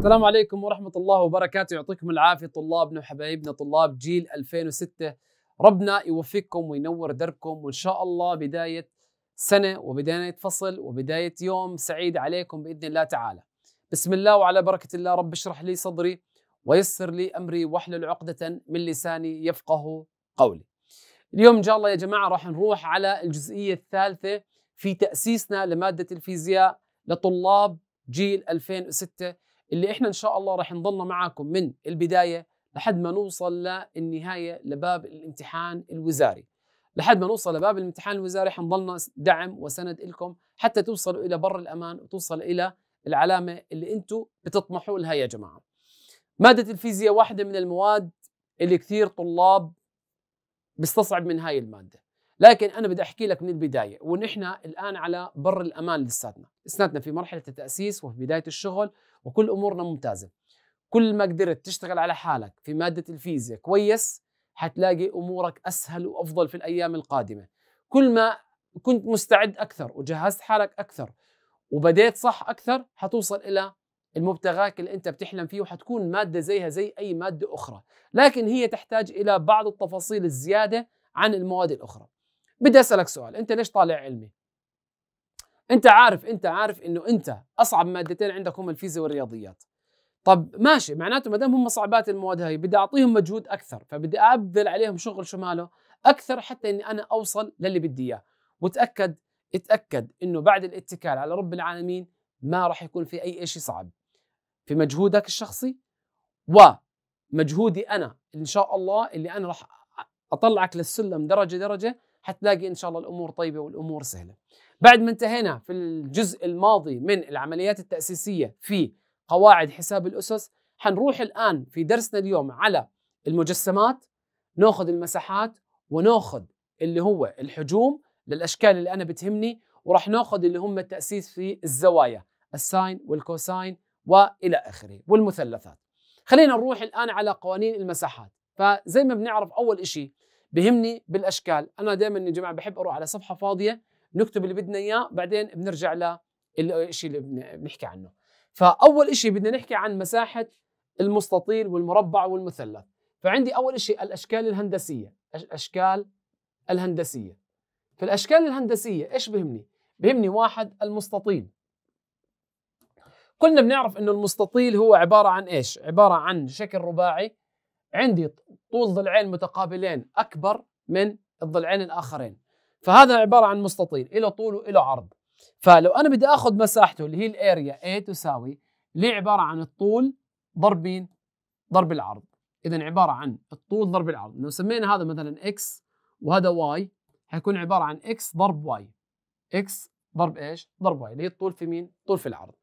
السلام عليكم ورحمة الله وبركاته يعطيكم العافية طلابنا وحبايبنا طلاب جيل 2006 ربنا يوفقكم وينور دربكم وإن شاء الله بداية سنة وبداية فصل وبداية يوم سعيد عليكم بإذن الله تعالى بسم الله وعلى بركة الله رب اشرح لي صدري ويسر لي أمري واحلل عقدة من لساني يفقه قولي اليوم إن شاء الله يا جماعة راح نروح على الجزئية الثالثة في تأسيسنا لمادة الفيزياء لطلاب جيل 2006 اللي احنا ان شاء الله راح نضلنا معاكم من البدايه لحد ما نوصل للنهايه لباب الامتحان الوزاري لحد ما نوصل لباب الامتحان الوزاري حنضلنا دعم وسند لكم حتى توصلوا الى بر الامان وتوصل الى العلامه اللي انتم بتطمحوا لها يا جماعه ماده الفيزياء واحده من المواد اللي كثير طلاب بيستصعب من هاي الماده لكن انا بدي احكي لك من البدايه ونحن الان على بر الامان لساتنا لساتنا في مرحله التاسيس وفي بدايه الشغل وكل امورنا ممتازه كل ما قدرت تشتغل على حالك في ماده الفيزياء كويس حتلاقي امورك اسهل وافضل في الايام القادمه كل ما كنت مستعد اكثر وجهزت حالك اكثر وبديت صح اكثر حتوصل الى المبتغاك اللي انت بتحلم فيه وحتكون ماده زيها زي اي ماده اخرى لكن هي تحتاج الى بعض التفاصيل الزياده عن المواد الاخرى بدي اسالك سؤال انت ليش طالع علمي انت عارف انت عارف انه انت اصعب مادتين عندك هم الفيزياء والرياضيات طب ماشي معناته ما دام هم صعبات المواد هاي بدي اعطيهم مجهود اكثر فبدي ابذل عليهم شغل شو ماله اكثر حتى اني انا اوصل للي بدي اياه وتاكد اتاكد انه بعد الاتكال على رب العالمين ما راح يكون في اي شيء صعب في مجهودك الشخصي ومجهودي انا ان شاء الله اللي انا راح اطلعك للسلم درجه درجه حتلاقي ان شاء الله الامور طيبه والامور سهله. بعد ما انتهينا في الجزء الماضي من العمليات التاسيسيه في قواعد حساب الاسس حنروح الان في درسنا اليوم على المجسمات ناخذ المساحات وناخذ اللي هو الحجوم للاشكال اللي انا بتهمني وراح ناخذ اللي هم التاسيس في الزوايا الساين والكوساين والى اخره والمثلثات. خلينا نروح الان على قوانين المساحات، فزي ما بنعرف اول شيء بهمني بالاشكال انا دائما يا جماعه بحب اروح على صفحه فاضيه نكتب اللي بدنا اياه بعدين بنرجع للشيء اللي بنحكي عنه فاول شيء بدنا نحكي عن مساحه المستطيل والمربع والمثلث فعندي اول شيء الاشكال الهندسيه الاشكال الهندسيه فالاشكال الهندسيه ايش بهمني بهمني واحد المستطيل كلنا بنعرف انه المستطيل هو عباره عن ايش عباره عن شكل رباعي عندي طول ضلعين متقابلين اكبر من الضلعين الاخرين فهذا عباره عن مستطيل له طول وله عرض فلو انا بدي اخذ مساحته اللي هي الاريا A تساوي اللي عباره عن الطول ضرب مين؟ ضرب العرض اذا عباره عن الطول ضرب العرض لو سمينا هذا مثلا x وهذا y حيكون عباره عن x ضرب y x ضرب ايش؟ ضرب y اللي هي الطول في مين؟ طول في العرض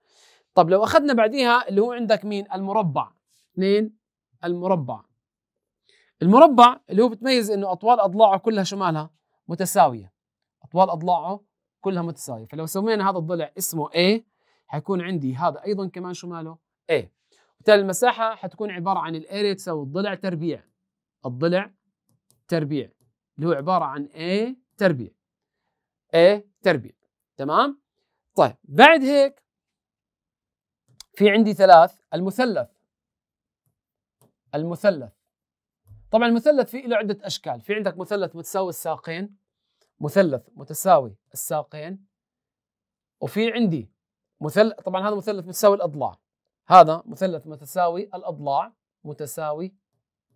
طب لو اخذنا بعديها اللي هو عندك مين؟ المربع 2 المربع المربع اللي هو بتميز انه اطوال اضلاعه كلها شو مالها؟ متساويه اطوال اضلاعه كلها متساويه فلو سمينا هذا الضلع اسمه A حيكون عندي هذا ايضا كمان شو ماله؟ A وبالتالي المساحه حتكون عباره عن الاريا تساوي الضلع تربيع الضلع تربيع اللي هو عباره عن A تربيع A تربيع تمام؟ طيب بعد هيك في عندي ثلاث المثلث المثلث طبعا المثلث في له عده اشكال في عندك مثلث متساوي الساقين مثلث متساوي الساقين وفي عندي مثل طبعا هذا مثلث متساوي الاضلاع هذا مثلث متساوي الاضلاع متساوي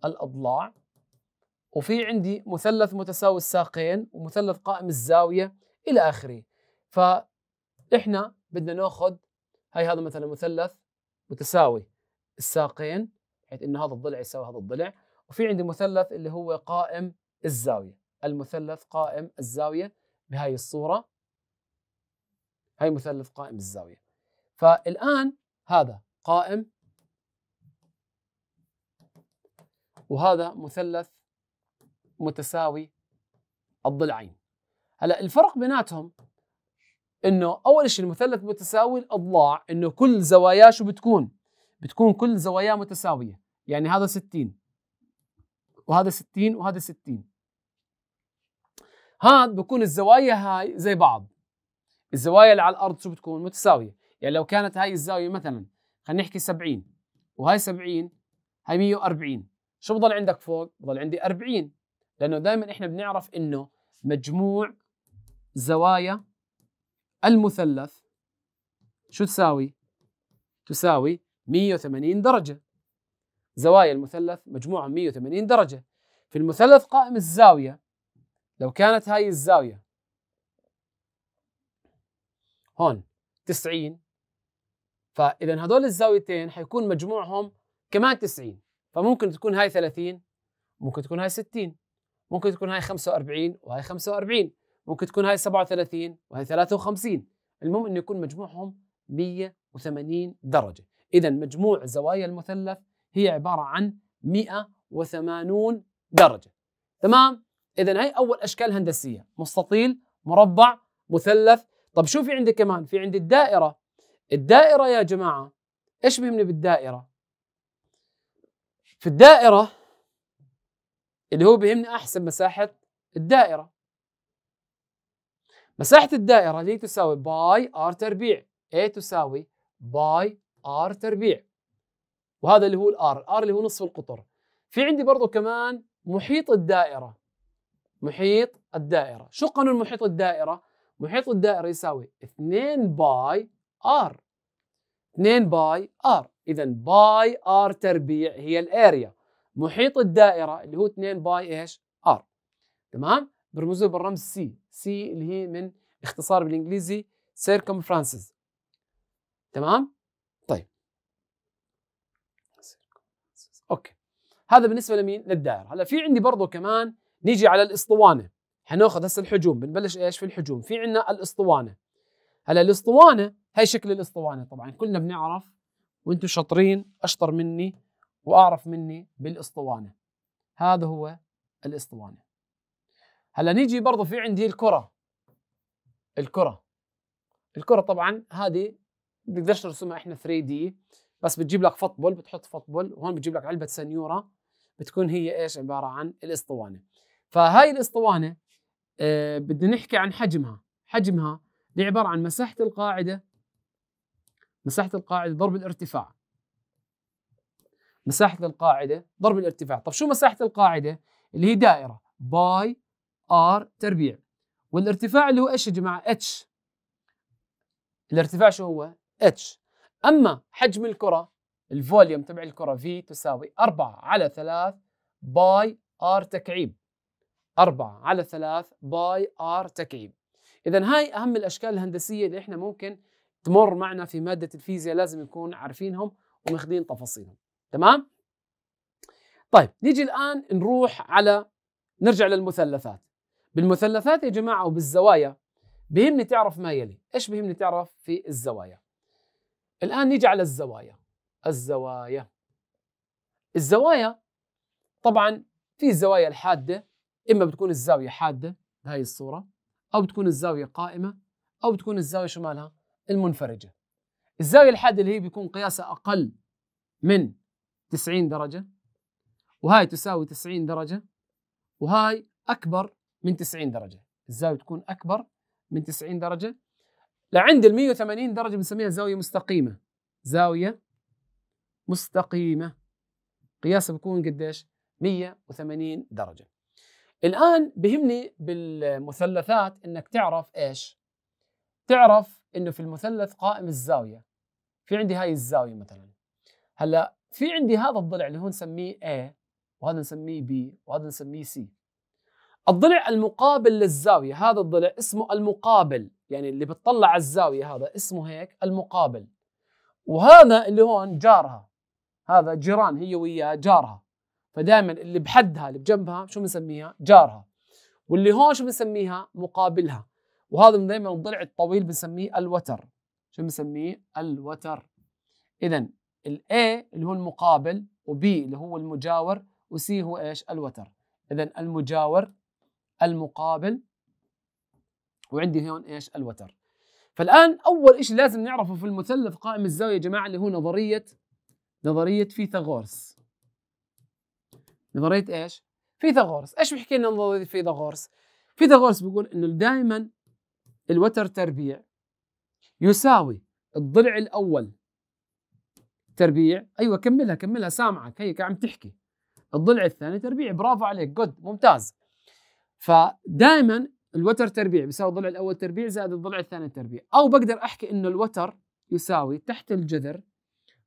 الاضلاع وفي عندي مثلث متساوي الساقين ومثلث قائم الزاويه الى اخره فاحنا بدنا ناخذ هي هذا مثلا مثلث متساوي الساقين بحيث ان هذا الضلع يساوي هذا الضلع وفي عندي مثلث اللي هو قائم الزاوية المثلث قائم الزاوية بهاي الصورة هاي مثلث قائم الزاوية فالآن هذا قائم وهذا مثلث متساوي الضلعين هلا الفرق بيناتهم انه اول شيء المثلث متساوي الاضلاع انه كل زواياه شو بتكون؟ بتكون كل زواياه متساويه، يعني هذا 60 وهذا 60 وهذا 60 هاد بكون الزوايا هاي زي بعض الزوايا اللي على الارض شو بتكون متساويه يعني لو كانت هاي الزاويه مثلا خلينا نحكي 70 وهاي 70 هاي 140 شو بضل عندك فوق بضل عندي 40 لانه دائما احنا بنعرف انه مجموع زوايا المثلث شو تساوي تساوي 180 درجه زوايا المثلث مجموعة 180 درجة في المثلث قائم الزاوية لو كانت هاي الزاوية هون 90 فإذا هذول الزاويتين حيكون مجموعهم كمان 90 فممكن تكون هاي 30 ممكن تكون هاي 60 ممكن تكون هاي 45 وهاي 45 ممكن تكون هاي 37 وهاي 53 المهم انه يكون مجموعهم 180 درجة إذا مجموع زوايا المثلث هي عبارة عن 180 درجة تمام إذا هي أول أشكال هندسية مستطيل مربع مثلث طب شو في عندي كمان في عندي الدائرة الدائرة يا جماعة إيش بيهمني بالدائرة في الدائرة اللي هو بيهمني أحسب مساحة الدائرة مساحة الدائرة اللي تساوي باي ار تربيع A تساوي باي ار تربيع وهذا اللي هو الار الار اللي هو نصف القطر في عندي برضو كمان محيط الدائره محيط الدائره شو قانون محيط الدائره محيط الدائره يساوي 2 باي ار 2 باي ار اذا باي ار تربيع هي الاريا محيط الدائره اللي هو 2 باي ايش ار تمام برمزه بالرمز سي سي اللي هي من اختصار بالانجليزي سيركم فرانسيس تمام هذا بالنسبه لمين للدائره هلا في عندي برضه كمان نيجي على الاسطوانه حناخذ هسه الحجوم بنبلش ايش في الحجوم في عندنا الاسطوانه هلا الاسطوانه هي شكل الاسطوانه طبعا كلنا بنعرف وانتم شاطرين اشطر مني واعرف مني بالاسطوانه هذا هو الاسطوانه هلا نيجي برضه في عندي الكره الكره الكره طبعا هذه بنقدرش نرسمها احنا 3 دي بس بتجيب لك فطبل بتحط فطبل وهون بتجيب لك علبه سنيوره بتكون هي ايش عباره عن الاسطوانه فهاي الاسطوانه آه بدنا نحكي عن حجمها حجمها هي عباره عن مساحه القاعده مساحه القاعده ضرب الارتفاع مساحه القاعده ضرب الارتفاع طب شو مساحه القاعده اللي هي دائره باي ار تربيع والارتفاع اللي هو ايش يا جماعه اتش الارتفاع شو هو اتش اما حجم الكره الفوليوم تبع الكرة في تساوي 4 على 3 باي ار تكعيب 4 على 3 باي ار تكعيب إذا هاي أهم الأشكال الهندسية اللي إحنا ممكن تمر معنا في مادة الفيزياء لازم نكون عارفينهم وماخذين تفاصيلهم تمام؟ طيب نيجي الآن نروح على نرجع للمثلثات بالمثلثات يا جماعة وبالزوايا بهمني تعرف ما يلي إيش بهمني تعرف في الزوايا الآن نيجي على الزوايا الزوايا الزوايا طبعا في الزوايا الحاده اما بتكون الزاويه حاده بهي الصوره او بتكون الزاويه قائمه او بتكون الزاويه شمالها المنفرجه الزاويه الحاده اللي هي بيكون قياسها اقل من 90 درجه وهاي تساوي 90 درجه وهاي اكبر من 90 درجه الزاويه تكون اكبر من 90 درجه لعند ال 180 درجه بنسميها زاويه مستقيمه زاويه مستقيمة قياسها بيكون قديش 180 درجة الآن بهمني بالمثلثات انك تعرف ايش تعرف انه في المثلث قائم الزاوية في عندي هاي الزاوية مثلا هلا في عندي هذا الضلع اللي هو نسميه A وهذا نسميه B وهذا نسميه C الضلع المقابل للزاوية هذا الضلع اسمه المقابل يعني اللي بتطلع على الزاوية هذا اسمه هيك المقابل وهذا اللي هون جارها هذا جيران هي وياه جارها فدائما اللي بحدها اللي بجنبها شو بنسميها؟ جارها واللي هون شو بنسميها؟ مقابلها وهذا من دائما الضلع الطويل بنسميه الوتر شو بنسميه؟ الوتر اذا الاي اللي هو المقابل وبي اللي هو المجاور وسي هو ايش؟ الوتر اذا المجاور المقابل وعندي هون ايش؟ الوتر فالان اول شيء لازم نعرفه في المثلث قائم الزاويه يا جماعه اللي هو نظريه نظريه فيثاغورس نظريه ايش فيثاغورس ايش بيحكي لنا نظريه فيثاغورس فيثاغورس بيقول انه دائما الوتر تربيع يساوي الضلع الاول تربيع ايوه كملها كملها سامعك هيك عم تحكي الضلع الثاني تربيع برافو عليك جود ممتاز فدائما الوتر تربيع بيساوي الضلع الاول تربيع زائد الضلع الثاني تربيع او بقدر احكي انه الوتر يساوي تحت الجذر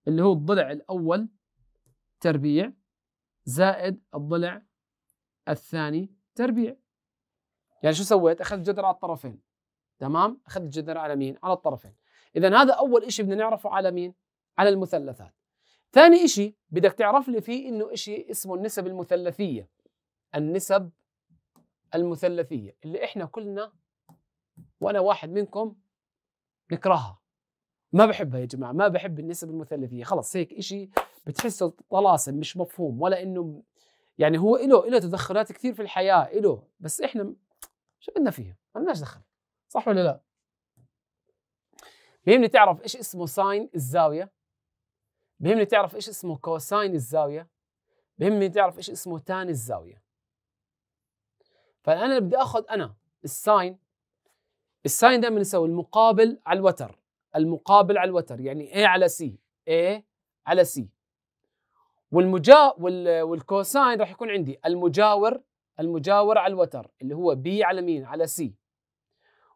اللي هو الضلع الأول تربيع زائد الضلع الثاني تربيع يعني شو سويت؟ أخذت جذر على الطرفين تمام؟ أخذت جذر على مين؟ على الطرفين إذا هذا أول شيء بدنا نعرفه على مين؟ على المثلثات ثاني شيء بدك تعرف لي فيه إنه شيء اسمه النسب المثلثية النسب المثلثية اللي إحنا كلنا وأنا واحد منكم نكرهها ما بحبها يا جماعه ما بحب النسب المثلثيه خلص هيك إشي بتحسه طلاسم مش مفهوم ولا انه يعني هو إله إله تدخلات كثير في الحياه إله بس احنا شو بدنا فيها ما لناش دخل صح ولا لا بيهمني تعرف ايش اسمه ساين الزاويه بيهمني تعرف ايش اسمه كوساين الزاويه بيهمني تعرف ايش اسمه تان الزاويه فانا بدي اخذ انا الساين الساين دائما نسوي المقابل على الوتر المقابل على الوتر يعني A على C A على C والمجا وال... والكوساين راح يكون عندي المجاور المجاور على الوتر اللي هو B على مين على C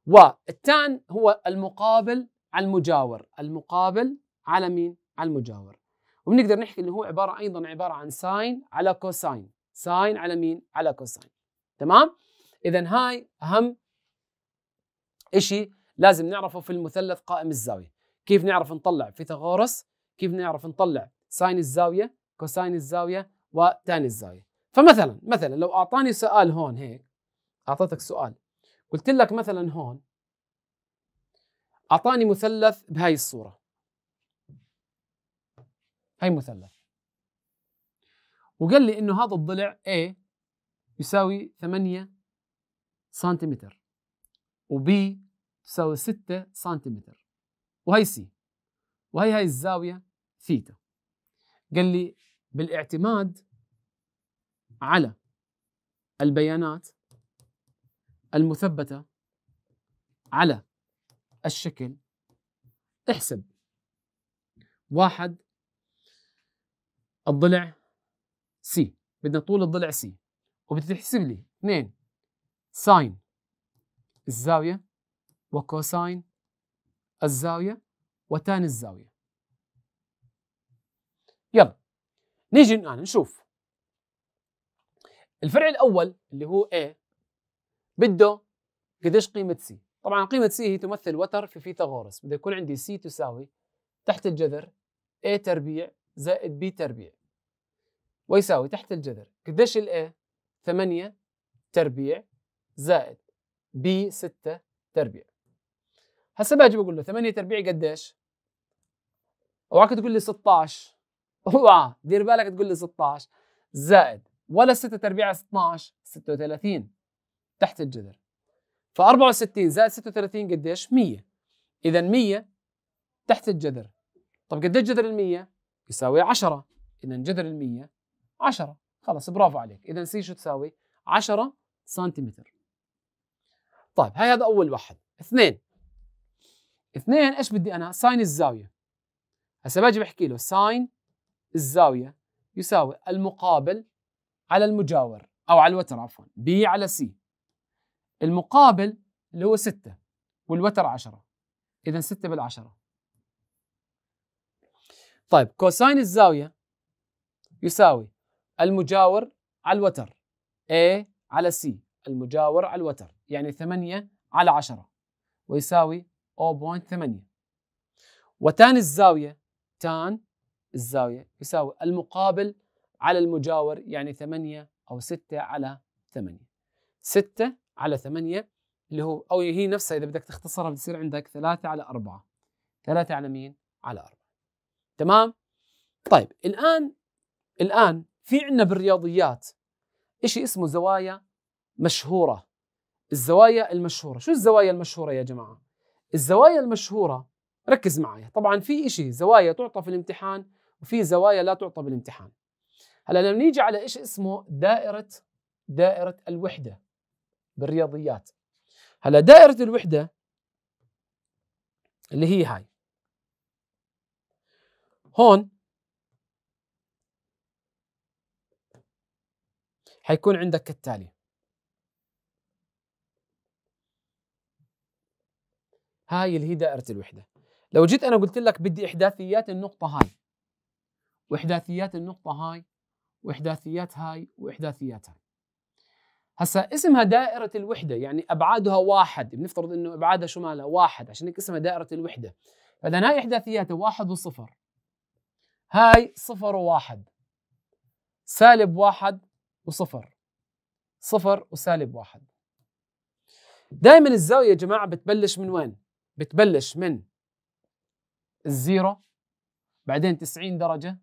والتان هو المقابل على المجاور المقابل على مين على المجاور وبنقدر نحكي اللي هو عبارة أيضا عبارة عن ساين على كوساين ساين على مين على كوساين تمام إذا هاي أهم شيء لازم نعرفه في المثلث قائم الزاويه كيف نعرف نطلع فيثاغورس كيف نعرف نطلع ساين الزاويه كوساين الزاويه وتان الزاويه فمثلا مثلا لو اعطاني سؤال هون هيك اعطيتك سؤال قلت لك مثلا هون اعطاني مثلث بهاي الصوره هاي مثلث وقال لي انه هذا الضلع A يساوي 8 سنتيمتر وبي تساوي 6 سنتيمتر وهي سي وهي هاي الزاوية ثيتا قال لي بالاعتماد على البيانات المثبتة على الشكل احسب واحد الضلع سي بدنا طول الضلع سي وبتحسب لي 2 ساين الزاوية وكوساين الزاوية وتان الزاوية يلا نيجي الآن نشوف الفرع الأول اللي هو A بده قديش قيمة C طبعا قيمة C هي تمثل وتر في فيثاغورس بده يكون عندي C تساوي تحت الجذر A تربيع زائد B تربيع ويساوي تحت الجذر قديش ال A 8 تربيع زائد B 6 تربيع هسه باجي بقول له 8 تربيع قديش؟ اوعك تقول لي 16 اوعى دير بالك تقول لي 16 زائد ولا 6 تربيع 12 36 تحت الجذر ف 64 زائد 36 قديش؟ 100 اذا 100 تحت الجذر طب قديش جذر ال 100 يساوي 10 اذا جذر ال 100 10 خلص برافو عليك اذا سي شو تساوي 10 سنتيمتر طيب هاي هذا اول واحد اثنين اثنين ايش بدي انا؟ ساين الزاويه. هسا باجي بحكي له ساين الزاويه يساوي المقابل على المجاور او على الوتر عفوا بي على سي. المقابل اللي هو 6 والوتر 10 اذا 6 بال10 طيب كوساين الزاويه يساوي المجاور على الوتر A على C المجاور على الوتر يعني 8 على 10 ويساوي 0.8 وتان الزاوية تان الزاوية يساوي المقابل على المجاور يعني 8 أو 6 على 8 6 على 8 اللي هو أو هي نفسها إذا بدك تختصرها بتصير عندك 3 على 4 3 على مين؟ على 4 تمام؟ طيب الآن الآن في عندنا بالرياضيات شيء اسمه زوايا مشهورة الزوايا المشهورة شو الزوايا المشهورة يا جماعة؟ الزوايا المشهورة ركز معي طبعا في إشي زوايا تعطى في الامتحان وفي زوايا لا تعطى بالامتحان هلا لما نيجي على شيء اسمه دائرة دائرة الوحدة بالرياضيات هلا دائرة الوحدة اللي هي هاي هون حيكون عندك كالتالي هاي اللي هي دائرة الوحدة لو جيت أنا قلت لك بدي إحداثيات النقطة هاي وإحداثيات النقطة هاي وإحداثيات هاي وإحداثيات هاي هسا اسمها دائرة الوحدة يعني أبعادها واحد بنفترض إنه أبعادها شو مالها واحد عشان هيك اسمها دائرة الوحدة فإذا هاي إحداثياتها واحد وصفر هاي صفر وواحد سالب واحد وصفر صفر وسالب واحد دائما الزاوية يا جماعة بتبلش من وين؟ بتبلش من الزيرو بعدين 90 درجة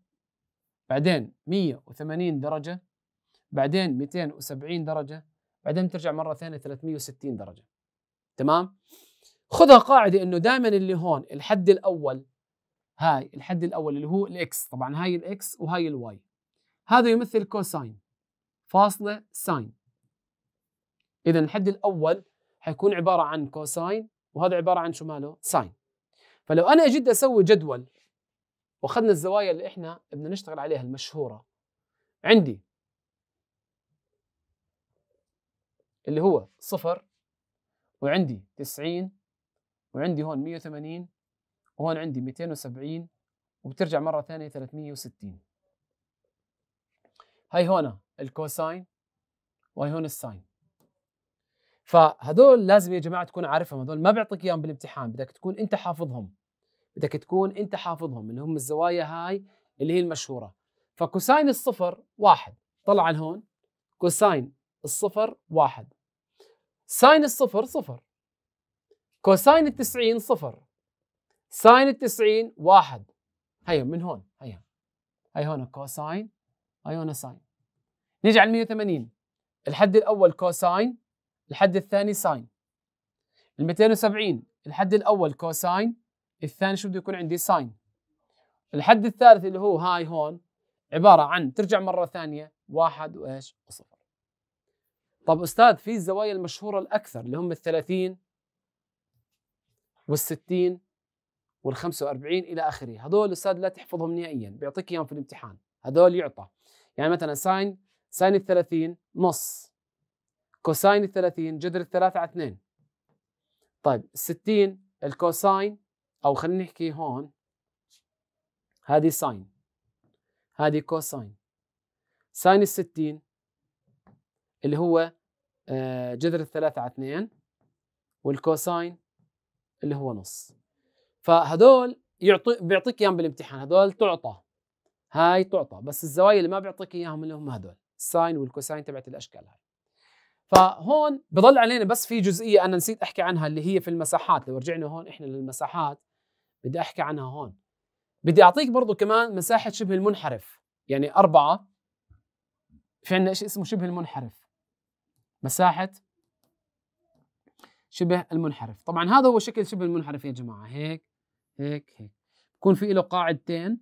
بعدين 180 درجة بعدين 270 درجة بعدين ترجع مرة ثانية 360 درجة تمام خذها قاعدة انه دائما اللي هون الحد الاول هاي الحد الاول اللي هو الاكس طبعا هاي الاكس وهاي الواي هذا يمثل كوساين فاصلة ساين اذا الحد الاول حيكون عبارة عن كوساين وهذا عباره عن شو ماله؟ ساين فلو انا اجيت اسوي جدول واخذنا الزوايا اللي احنا بدنا نشتغل عليها المشهوره عندي اللي هو صفر وعندي 90 وعندي هون 180 وهون عندي 270 وبترجع مره ثانيه 360 هاي هون الكوساين وهي هون الساين فهذول لازم يا جماعه تكون عارفهم هذول ما بيعطيك اياهم بالامتحان بدك تكون انت حافظهم بدك تكون انت حافظهم اللي هم الزوايا هاي اللي هي المشهوره فكوساين الصفر واحد طلع عن هون كوساين الصفر واحد ساين الصفر صفر كوساين التسعين صفر ساين التسعين واحد هيا من هون هيا هي هون كوساين هي هون ساين نيجي على 180 الحد الاول كوساين الحد الثاني ساين ال 270 الحد الاول كوساين الثاني شو بده يكون عندي ساين الحد الثالث اللي هو هاي هون عباره عن ترجع مره ثانيه واحد وايش وصفر طب استاذ في الزوايا المشهوره الاكثر اللي هم ال 30 وال 60 وال 45 الى اخره هذول الاستاذ لا تحفظهم نهائيا بيعطيك اياهم في الامتحان هذول يعطى يعني مثلا ساين ساين ال 30 نص كوساين ال 30 جذر ال 3 على 2 طيب ال 60 الكوساين او خلينا نحكي هون هذه ساين هذه كوساين ساين ال 60 اللي هو آه، جذر الثلاثة على 2 والكوساين اللي هو نص فهذول يعطي بيعطيك اياهم بالامتحان هذول تعطى هاي تعطى بس الزوايا اللي ما بيعطيك اياهم اللي هم هذول الساين والكوساين تبعت الاشكال هاي فهون بضل علينا بس في جزئيه انا نسيت احكي عنها اللي هي في المساحات لو رجعنا هون احنا للمساحات بدي احكي عنها هون بدي اعطيك برضو كمان مساحه شبه المنحرف يعني أربعة في عندنا شيء اسمه شبه المنحرف مساحه شبه المنحرف طبعا هذا هو شكل شبه المنحرف يا جماعه هيك هيك هيك بكون في له قاعدتين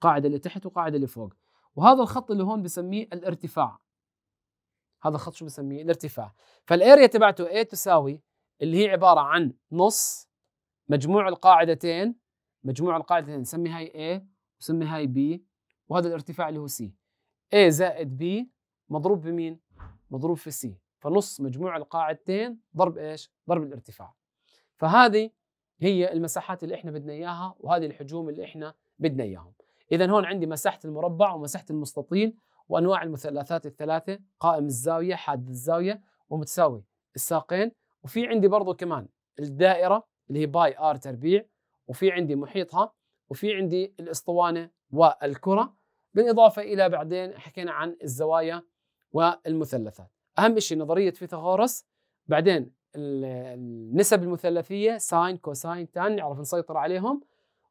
قاعده اللي تحت وقاعده اللي فوق وهذا الخط اللي هون بسميه الارتفاع هذا الخط شو بنسميه الارتفاع فالاريا تبعته A تساوي اللي هي عبارة عن نص مجموع القاعدتين مجموع القاعدتين نسمي هاي A وسمي هاي B وهذا الارتفاع اللي هو C A زائد B مضروب بمين؟ مضروب في C فنص مجموع القاعدتين ضرب ايش؟ ضرب الارتفاع فهذه هي المساحات اللي احنا بدنا اياها وهذه الحجوم اللي احنا بدنا اياهم اذا هون عندي مساحة المربع ومساحة المستطيل وأنواع المثلثات الثلاثة قائم الزاوية حاد الزاوية ومتساوي الساقين وفي عندي برضو كمان الدائرة اللي هي باي ار تربيع وفي عندي محيطها وفي عندي الاسطوانة والكرة بالإضافة إلى بعدين حكينا عن الزوايا والمثلثات أهم شيء نظرية فيثاغورس بعدين النسب المثلثية ساين كوساين تان نعرف نسيطر عليهم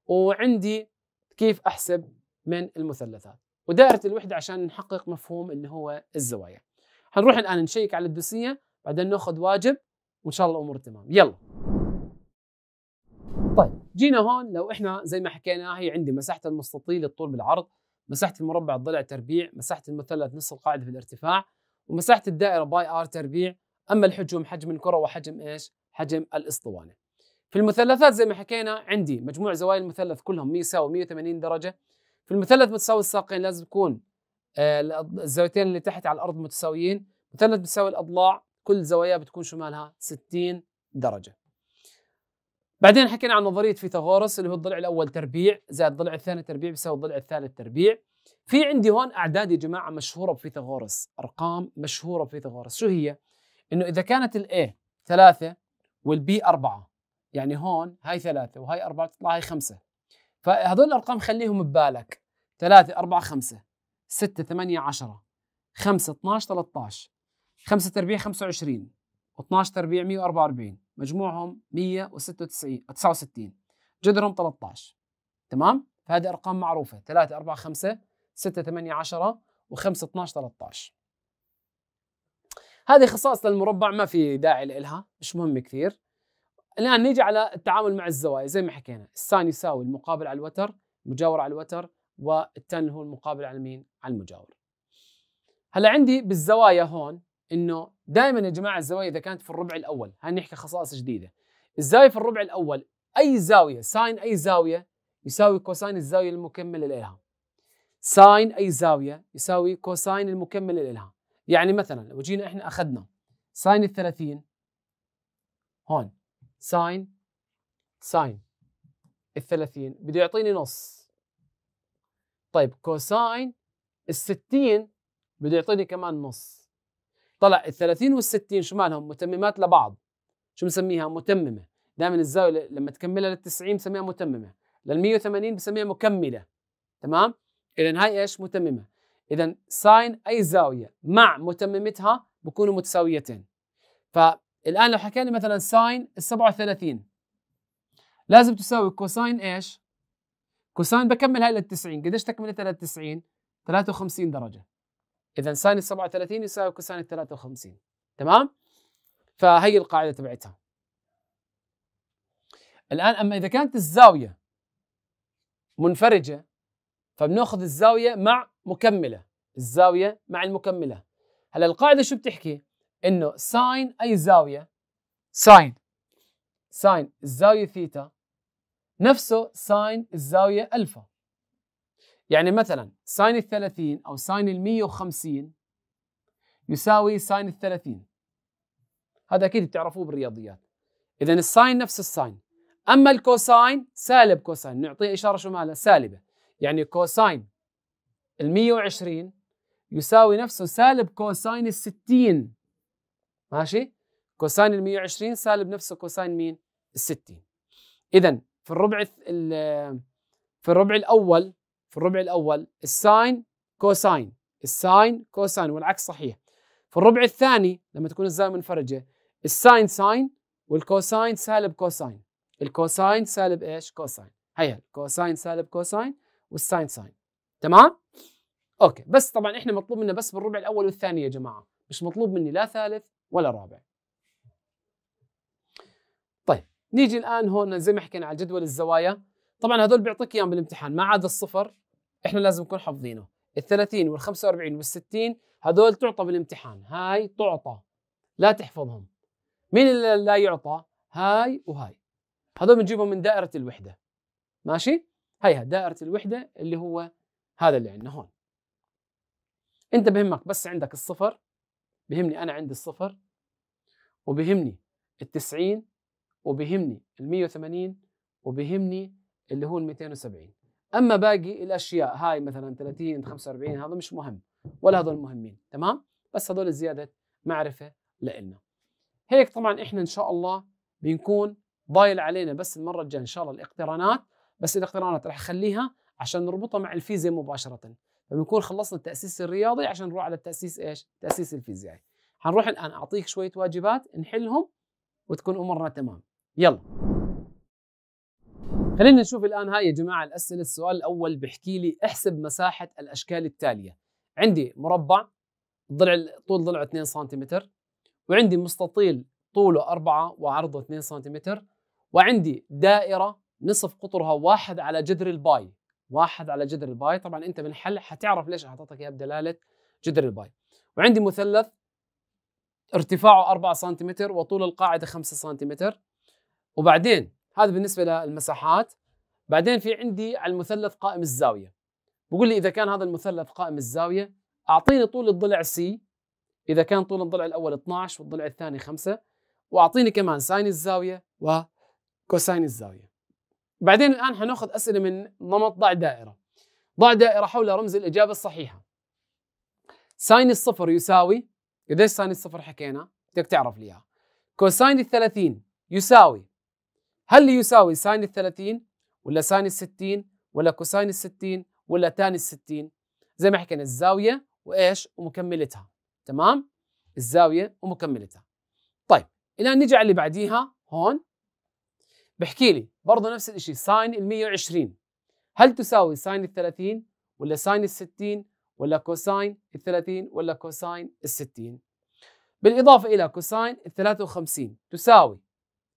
وعندي كيف أحسب من المثلثات ودائره الوحده عشان نحقق مفهوم اللي هو الزوايا هنروح الان نشيك على الدوسيه بعدين ناخذ واجب وان شاء الله الامور تمام يلا طيب جينا هون لو احنا زي ما حكينا هي عندي مساحه المستطيل الطول بالعرض مساحه المربع الضلع تربيع مساحه المثلث نصف القاعده في الارتفاع ومساحه الدائره باي ار تربيع اما الحجم حجم الكره وحجم ايش حجم الاسطوانه في المثلثات زي ما حكينا عندي مجموع زوايا المثلث كلهم 100 يساوي 180 درجه في المثلث متساوي الساقين لازم يكون آه، الزاويتين اللي تحت على الارض متساويين مثلث متساوي الاضلاع كل زواياه بتكون شمالها 60 درجه بعدين حكينا عن نظريه فيثاغورس اللي هو الضلع الاول تربيع زائد الضلع الثاني تربيع بيساوي الضلع الثالث تربيع في عندي هون اعداد يا جماعه مشهوره بفيثاغورس ارقام مشهوره بفيثاغورس شو هي انه اذا كانت الاي 3 والبي 4 يعني هون هاي 3 وهاي 4 بتطلع هاي 5 فهذول الارقام خليهم ببالك 3 4 5 6 8 10 5 12 13 5 تربيع 25 و12 تربيع 144 مجموعهم 196 69 جذرهم 13 تمام فهذه ارقام معروفه 3 4 5 6 8 10 و5 12 13 هذه خصائص للمربع ما في داعي لها مش مهم كثير الان نيجي على التعامل مع الزوايا زي ما حكينا الساين يساوي المقابل على الوتر المجاور على الوتر والثاني هو المقابل على مين على المجاور هلا عندي بالزوايا هون انه دائما يا جماعه الزوايا اذا كانت في الربع الاول هنحكي خصائص جديده الزاويه في الربع الاول اي زاويه ساين اي زاويه يساوي كوساين الزاويه المكمله لها ساين اي زاويه يساوي كوساين المكمله لها يعني مثلا لو جينا احنا اخذنا ساين ال 30 هون ساين ساين الثلاثين بده يعطيني نص طيب كوساين الستين بده يعطيني كمان نص طلع الثلاثين والستين شو مالهم متممات لبعض شو بنسميها متممة دائما الزاوية لما تكملها للتسعين بسميها متممة للمية وثمانين بسميها مكملة تمام إذا هاي إيش متممة إذا ساين أي زاوية مع متممتها بكونوا متساويتين ف الآن لو حكينا مثلا ساين ال 37 لازم تساوي كوساين ايش؟ كوساين بكمل هاي لل 90 قديش تكملتها لل 90 53 درجة إذا ساين ال 37 يساوي كوساين ال 53 تمام؟ فهي القاعدة تبعتها الآن أما إذا كانت الزاوية منفرجة فبناخذ الزاوية مع مكملة الزاوية مع المكملة هلا القاعدة شو بتحكي؟ انه ساين اي زاويه ساين ساين الزاويه ثيتا نفسه ساين الزاويه الفا يعني مثلا ساين ال 30 او ساين ال 150 يساوي ساين ال 30 هذا اكيد بتعرفوه بالرياضيات اذا الساين نفس الساين اما الكوساين سالب كوساين نعطيه اشاره شو مالها سالبه يعني كوساين ال 120 يساوي نفسه سالب كوساين ال 60 ماشي كوساين ال 120 سالب نفسه كوساين مين ال 60 اذا في الربع في الربع الاول في الربع الاول الساين كوساين الساين كوساين والعكس صحيح في الربع الثاني لما تكون الزاويه منفرجه الساين ساين والكوساين سالب كوساين الكوساين سالب ايش كوساين هيا الكوساين سالب كوساين والساين ساين تمام اوكي بس طبعا احنا مطلوب منا بس بالربع الاول والثاني يا جماعه مش مطلوب مني لا ثالث ولا رابع طيب نيجي الان هون زي ما حكينا على جدول الزوايا طبعا هذول بيعطيك اياهم بالامتحان ما عدا الصفر احنا لازم نكون حافظينه ال 30 وال 45 وال 60 هذول تعطى بالامتحان هاي تعطى لا تحفظهم مين اللي لا يعطى هاي وهاي هذول بنجيبهم من دائره الوحده ماشي هيها دائره الوحده اللي هو هذا اللي عندنا هون انت بهمك بس عندك الصفر بهمني انا عندي الصفر وبهمني التسعين وبهمني المية وثمانين وبهمني اللي هو الميتين وسبعين أما باقي الأشياء هاي مثلا 30 45 هذا مش مهم ولا هذول مهمين تمام بس هذول زيادة معرفة لإلنا هيك طبعا إحنا إن شاء الله بنكون ضايل علينا بس المرة الجاية إن شاء الله الاقترانات بس الاقترانات رح أخليها عشان نربطها مع الفيزياء مباشرة فبنكون خلصنا التأسيس الرياضي عشان نروح على التأسيس إيش؟ التأسيس الفيزيائي هنروح الآن أعطيك شوية واجبات نحلهم وتكون أمورنا تمام يلا خلينا نشوف الآن هاي يا جماعة الأسئلة السؤال الأول بحكي لي احسب مساحة الأشكال التالية عندي مربع ضلع طول ضلعه 2 سم وعندي مستطيل طوله 4 وعرضه 2 سم وعندي دائرة نصف قطرها واحد على جذر الباي واحد على جذر الباي طبعا انت بالحل حتعرف ليش لك اياها بدلالة جذر الباي وعندي مثلث ارتفاعه 4 سم وطول القاعدة 5 سم وبعدين هذا بالنسبة للمساحات بعدين في عندي على المثلث قائم الزاوية بقول لي إذا كان هذا المثلث قائم الزاوية أعطيني طول الضلع سي إذا كان طول الضلع الأول 12 والضلع الثاني 5 وأعطيني كمان ساين الزاوية وكوساين الزاوية بعدين الآن حناخذ أسئلة من نمط ضع دائرة ضع دائرة حول رمز الإجابة الصحيحة ساين الصفر يساوي قديش ساين الصفر حكينا؟ بدك تعرف لي اياها كوساين ال 30 يساوي هل يساوي ساين ال 30 ولا ساين ال 60 ولا كوساين ال 60 ولا تان ال 60 زي ما حكينا الزاويه وايش ومكملتها تمام الزاويه ومكملتها طيب الان نجي على اللي بعديها هون بحكي لي برضه نفس الشيء ساين ال 120 هل تساوي ساين ال 30 ولا ساين ال 60 ولا كوساين ال 30 ولا كوساين ال 60 بالإضافة إلى كوساين ال 53 تساوي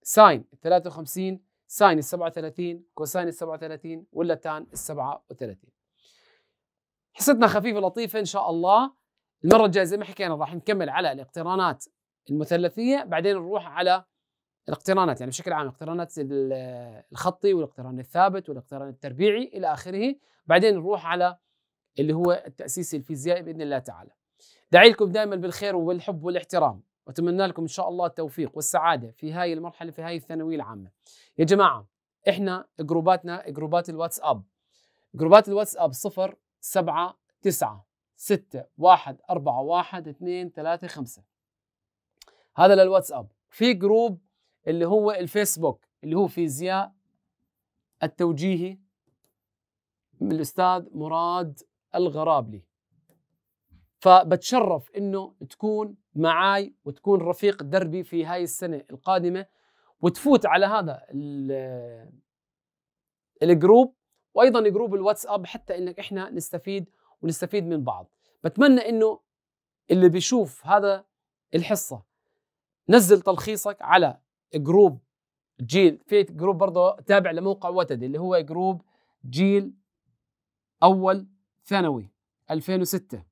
ساين ال 53 ساين ال 37 كوساين ال 37 ولا تان ال 37 حصتنا خفيفة لطيفة إن شاء الله المرة الجاية زي ما حكينا راح نكمل على الاقترانات المثلثية بعدين نروح على الاقترانات يعني بشكل عام الاقترانات الخطي والاقتران الثابت والاقتران التربيعي إلى آخره بعدين نروح على اللي هو التأسيس الفيزيائي بإذن الله تعالى دعي لكم دائما بالخير والحب والاحترام وأتمنى لكم إن شاء الله التوفيق والسعادة في هاي المرحلة في هاي الثانوية العامة يا جماعة إحنا جروباتنا جروبات الواتساب جروبات الواتساب صفر سبعة تسعة ستة واحد أربعة واحد اثنين ثلاثة خمسة هذا للواتساب في جروب اللي هو الفيسبوك اللي هو فيزياء التوجيهي من الأستاذ مراد الغرابلي فبتشرف انه تكون معاي وتكون رفيق دربي في هاي السنه القادمه وتفوت على هذا الجروب وايضا جروب الواتساب حتى انك احنا نستفيد ونستفيد من بعض بتمنى انه اللي بيشوف هذا الحصه نزل تلخيصك على جروب جيل في جروب برضه تابع لموقع وتد اللي هو جروب جيل اول ثانوي 2006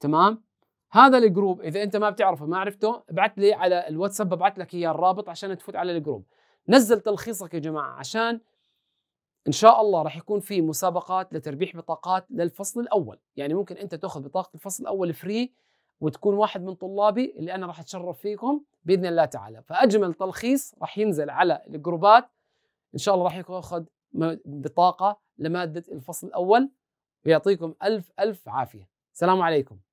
تمام هذا الجروب اذا انت ما بتعرفه ما عرفته ابعث لي على الواتساب ببعث لك اياه الرابط عشان تفوت على الجروب نزل تلخيصك يا جماعه عشان ان شاء الله راح يكون في مسابقات لتربيح بطاقات للفصل الاول يعني ممكن انت تاخذ بطاقه الفصل الاول فري وتكون واحد من طلابي اللي انا راح اتشرف فيكم باذن الله تعالى فاجمل تلخيص راح ينزل على الجروبات ان شاء الله راح ياخذ بطاقه لماده الفصل الاول ويعطيكم ألف ألف عافية السلام عليكم